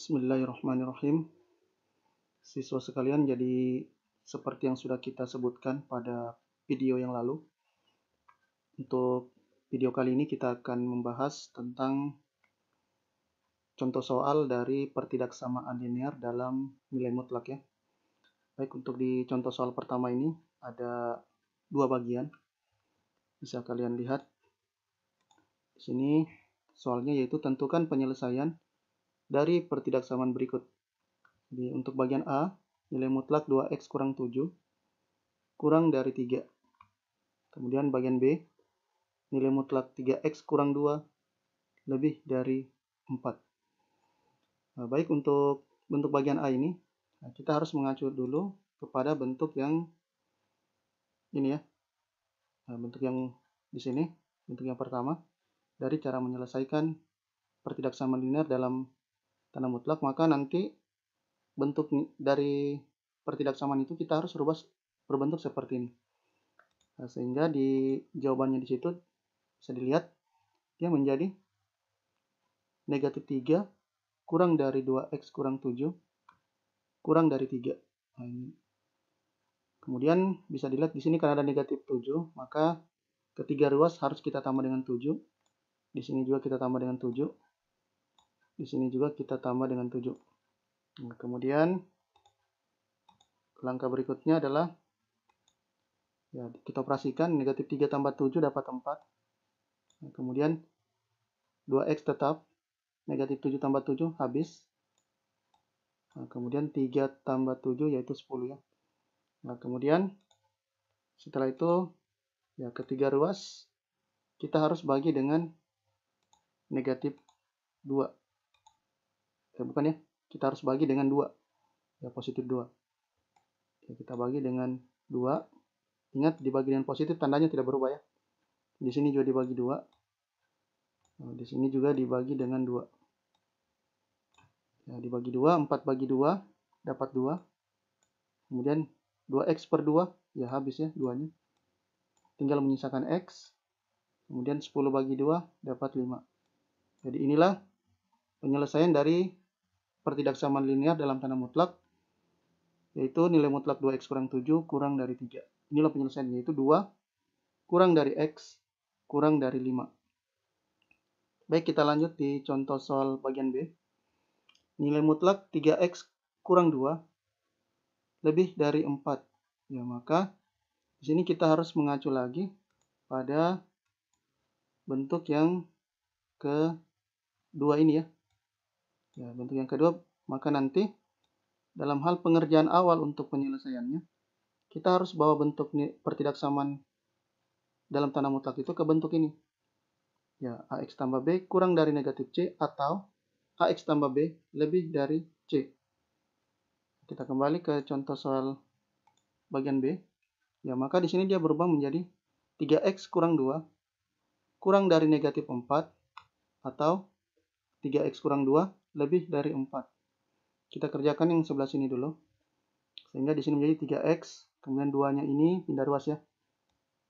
Bismillahirrahmanirrahim. Siswa sekalian, jadi seperti yang sudah kita sebutkan pada video yang lalu, untuk video kali ini kita akan membahas tentang contoh soal dari pertidaksamaan linear dalam nilai mutlak ya. Baik, untuk di contoh soal pertama ini ada dua bagian. Bisa kalian lihat. Di sini soalnya yaitu tentukan penyelesaian dari pertidaksamaan berikut. Jadi, untuk bagian A, nilai mutlak 2x kurang 7 kurang dari 3. Kemudian bagian B, nilai mutlak 3x kurang 2 lebih dari 4. Nah, baik, untuk bentuk bagian A ini, nah, kita harus mengacu dulu kepada bentuk yang ini ya. Nah, bentuk yang di sini, bentuk yang pertama, dari cara menyelesaikan pertidaksamaan linear dalam tanda mutlak maka nanti bentuk dari pertidaksamaan itu kita harus rubah berbentuk seperti ini nah, sehingga di jawabannya di situ bisa dilihat dia menjadi negatif 3 kurang dari 2x kurang 7 kurang dari 3 nah, ini. kemudian bisa dilihat di sini karena ada negatif 7 maka ketiga ruas harus kita tambah dengan 7 di sini juga kita tambah dengan 7 di sini juga kita tambah dengan 7. Nah, kemudian langkah berikutnya adalah ya kita operasikan negatif 3 tambah 7 dapat 4. Nah, kemudian 2x tetap negatif 7 tambah 7 habis. Nah, kemudian 3 tambah 7 yaitu 10 ya. Nah, kemudian setelah itu ya ketiga ruas kita harus bagi dengan negatif 2 eh, bukan ya kita harus bagi dengan 2. ya positif 2. ya, kita bagi dengan 2. ingat dibagi dengan positif tandanya tidak berubah ya di sini juga dibagi 2. nah, di sini juga dibagi dengan 2. ya, dibagi 2, 4 bagi 2 dapat 2. kemudian 2x per 2 ya habis ya duanya tinggal menyisakan x kemudian 10 bagi 2 dapat 5 jadi inilah penyelesaian dari pertidaksamaan linear dalam tanda mutlak yaitu nilai mutlak 2x kurang 7 kurang dari 3. Inilah penyelesaiannya yaitu 2 kurang dari x kurang dari 5. Baik, kita lanjut di contoh soal bagian B. Nilai mutlak 3x kurang 2 lebih dari 4. Ya, maka di sini kita harus mengacu lagi pada bentuk yang ke 2 ini ya Ya, bentuk yang kedua, maka nanti dalam hal pengerjaan awal untuk penyelesaiannya, kita harus bawa bentuk pertidaksamaan dalam tanah mutlak itu ke bentuk ini. Ya, AX tambah B kurang dari negatif C atau AX tambah B lebih dari C. Kita kembali ke contoh soal bagian B. Ya, maka di sini dia berubah menjadi 3X kurang 2 kurang dari negatif 4 atau 3X kurang 2 lebih dari 4. Kita kerjakan yang sebelah sini dulu. Sehingga di sini menjadi 3x, kemudian 2-nya ini pindah ruas ya.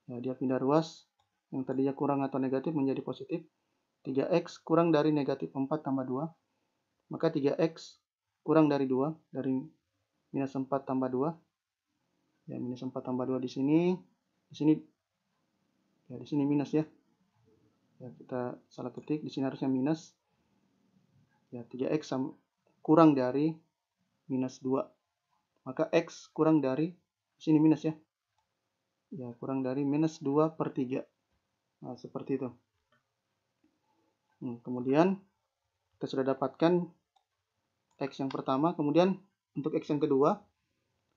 ya. Dia pindah ruas, yang tadinya kurang atau negatif menjadi positif. 3x kurang dari negatif 4 tambah 2. Maka 3x kurang dari 2, dari minus 4 tambah 2. Ya, minus 4 tambah 2 di sini. Di sini, ya di sini minus ya. Ya, kita salah ketik, di sini harusnya minus ya 3x sama, kurang dari minus 2 maka x kurang dari sini minus ya ya kurang dari minus 2 per 3 nah seperti itu hmm, kemudian kita sudah dapatkan x yang pertama kemudian untuk x yang kedua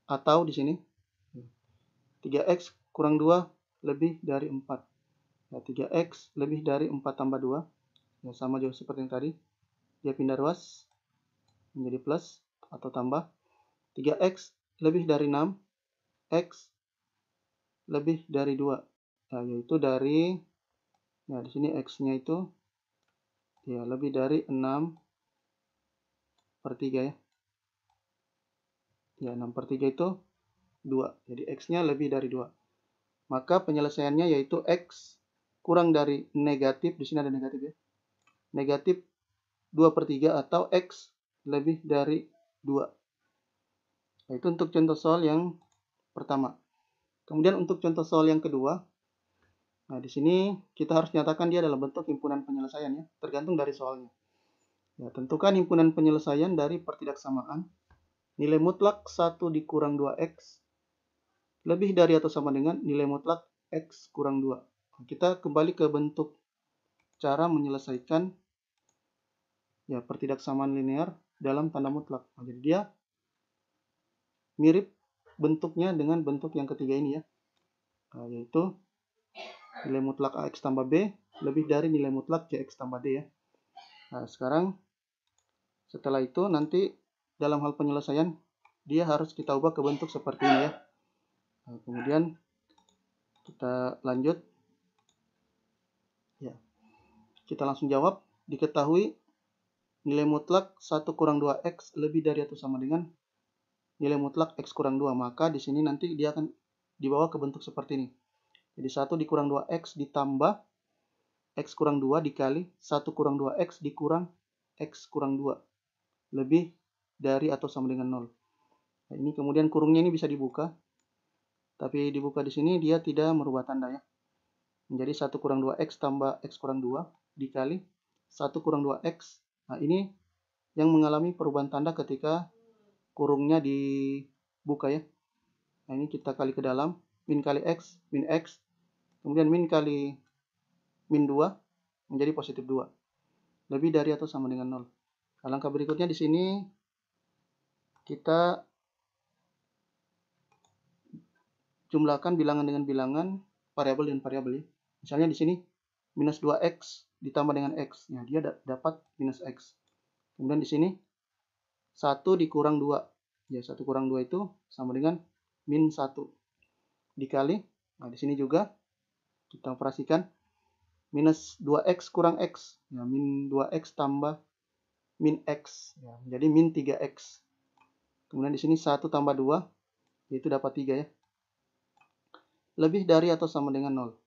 atau di sini 3x kurang 2 lebih dari 4 ya, 3x lebih dari 4 tambah 2 ya, sama juga seperti yang tadi dia pindah ruas menjadi plus atau tambah 3x lebih dari 6 x lebih dari 2 ya, nah, yaitu dari ya di sini x-nya itu ya lebih dari 6 per 3 ya ya 6 per 3 itu 2 jadi x-nya lebih dari 2 maka penyelesaiannya yaitu x kurang dari negatif di sini ada negatif ya negatif 2 per 3 atau X lebih dari 2. Nah, itu untuk contoh soal yang pertama. Kemudian untuk contoh soal yang kedua, nah di sini kita harus nyatakan dia dalam bentuk himpunan penyelesaian ya, tergantung dari soalnya. Ya, tentukan himpunan penyelesaian dari pertidaksamaan nilai mutlak 1 dikurang 2x lebih dari atau sama dengan nilai mutlak x kurang 2. Nah, kita kembali ke bentuk cara menyelesaikan ya pertidaksamaan linear dalam tanda mutlak. Nah, jadi dia mirip bentuknya dengan bentuk yang ketiga ini ya, nah, yaitu nilai mutlak ax tambah b lebih dari nilai mutlak cx tambah d ya. Nah, sekarang setelah itu nanti dalam hal penyelesaian dia harus kita ubah ke bentuk seperti ini ya. Nah, kemudian kita lanjut. Ya. Kita langsung jawab diketahui nilai mutlak 1 kurang 2x lebih dari atau sama dengan nilai mutlak x kurang 2. Maka di sini nanti dia akan dibawa ke bentuk seperti ini. Jadi 1 dikurang 2x ditambah x kurang 2 dikali 1 kurang 2x dikurang x kurang 2. Lebih dari atau sama dengan 0. Nah, ini kemudian kurungnya ini bisa dibuka. Tapi dibuka di sini dia tidak merubah tanda ya. Menjadi 1 kurang 2x tambah x kurang 2 dikali 1 kurang 2x Nah, ini yang mengalami perubahan tanda ketika kurungnya dibuka ya. Nah, ini kita kali ke dalam, min kali x, min x, kemudian min kali min 2 menjadi positif 2. Lebih dari atau sama dengan 0. Langkah berikutnya di sini kita jumlahkan bilangan dengan bilangan, variabel dengan variabel ya. Misalnya di sini minus 2x ditambah dengan X. Nah, dia dapat minus X. Kemudian di sini 1 dikurang 2. Ya, 1 kurang 2 itu sama dengan min 1. Dikali, nah di sini juga kita operasikan minus 2x kurang x. Ya, min 2x tambah min x. Ya, jadi min 3x. Kemudian di sini 1 tambah 2, yaitu dapat 3 ya. Lebih dari atau sama dengan 0.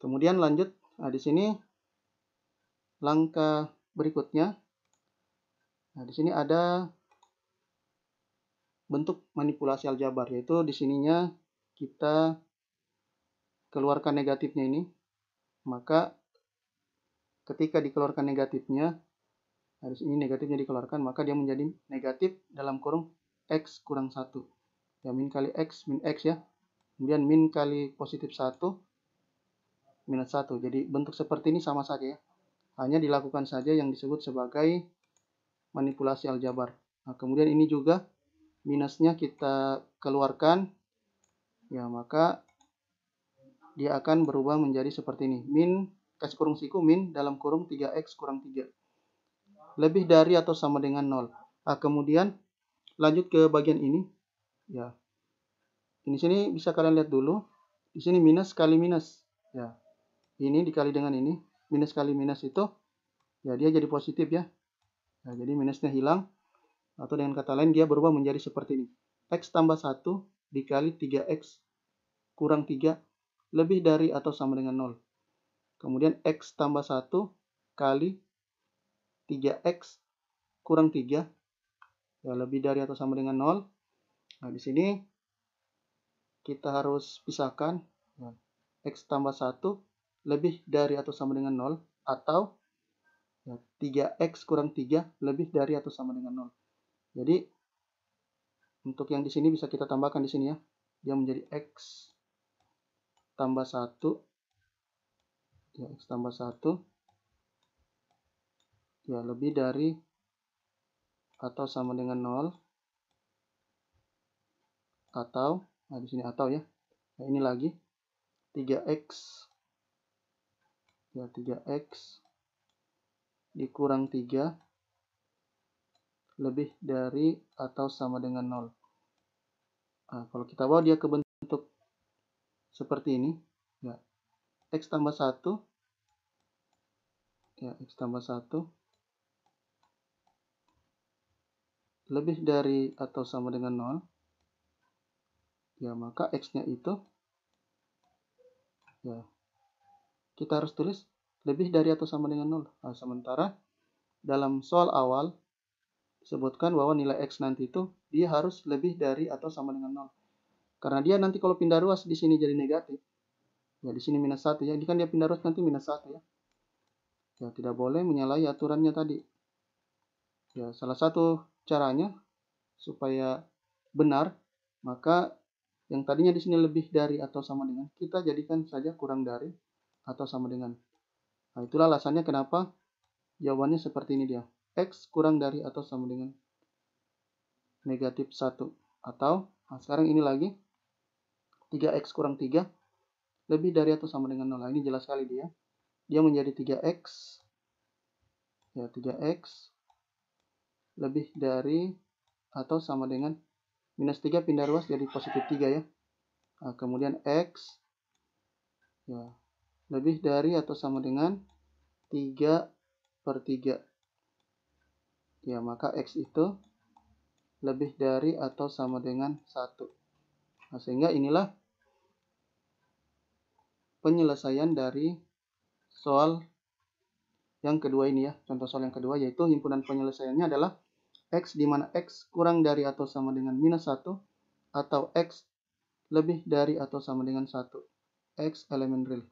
Kemudian lanjut Nah, di sini langkah berikutnya. Nah, di sini ada bentuk manipulasi aljabar, yaitu di sininya kita keluarkan negatifnya ini. Maka ketika dikeluarkan negatifnya, harus ini negatifnya dikeluarkan, maka dia menjadi negatif dalam kurung X kurang 1. Ya, min kali X, min X ya. Kemudian min kali positif 1, minus 1. Jadi bentuk seperti ini sama saja ya. Hanya dilakukan saja yang disebut sebagai manipulasi aljabar. Nah, kemudian ini juga minusnya kita keluarkan. Ya, maka dia akan berubah menjadi seperti ini. Min, kasih kurung siku, min dalam kurung 3x kurang 3. Lebih dari atau sama dengan 0. Nah, kemudian lanjut ke bagian ini. Ya, ini sini bisa kalian lihat dulu. Di sini minus kali minus. Ya, ini dikali dengan ini minus kali minus itu ya dia jadi positif ya nah, jadi minusnya hilang atau dengan kata lain dia berubah menjadi seperti ini x tambah 1 dikali 3x kurang 3 lebih dari atau sama dengan 0 kemudian x tambah 1 kali 3x kurang 3 ya lebih dari atau sama dengan 0 nah di sini kita harus pisahkan ya. x tambah 1 lebih dari atau sama dengan 0 atau 3x ya, kurang 3 lebih dari atau sama dengan 0. Jadi untuk yang di sini bisa kita tambahkan di sini ya. Dia menjadi x tambah 1 ya x tambah 1 ya lebih dari atau sama dengan 0 atau nah di sini atau ya. Nah, ini lagi 3x ya 3x dikurang 3 lebih dari atau sama dengan 0 nah, kalau kita bawa dia ke bentuk seperti ini ya x tambah 1 ya x tambah 1 lebih dari atau sama dengan 0 ya maka x nya itu ya kita harus tulis lebih dari atau sama dengan 0. Nah, sementara dalam soal awal disebutkan bahwa nilai X nanti itu dia harus lebih dari atau sama dengan 0. Karena dia nanti kalau pindah ruas di sini jadi negatif. Ya, di sini minus 1 ya. Ini kan dia pindah ruas nanti minus 1 ya. Ya, tidak boleh menyalahi aturannya tadi. Ya, salah satu caranya supaya benar, maka yang tadinya di sini lebih dari atau sama dengan kita jadikan saja kurang dari atau sama dengan. Nah, itulah alasannya kenapa jawabannya seperti ini dia. X kurang dari atau sama dengan negatif 1. Atau nah sekarang ini lagi 3X kurang 3 lebih dari atau sama dengan 0. Nah, ini jelas sekali dia. Dia menjadi 3X ya 3X lebih dari atau sama dengan minus 3 pindah ruas jadi positif 3 ya. Nah, kemudian X ya lebih dari atau sama dengan 3 per 3. Ya, maka X itu lebih dari atau sama dengan 1. Nah, sehingga inilah penyelesaian dari soal yang kedua ini ya. Contoh soal yang kedua yaitu himpunan penyelesaiannya adalah X di mana X kurang dari atau sama dengan minus 1 atau X lebih dari atau sama dengan 1. X elemen real.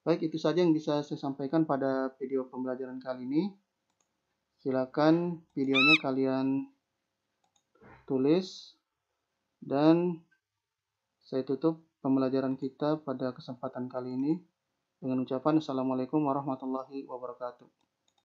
Baik, itu saja yang bisa saya sampaikan pada video pembelajaran kali ini. Silakan videonya kalian tulis dan saya tutup pembelajaran kita pada kesempatan kali ini dengan ucapan Assalamualaikum warahmatullahi wabarakatuh.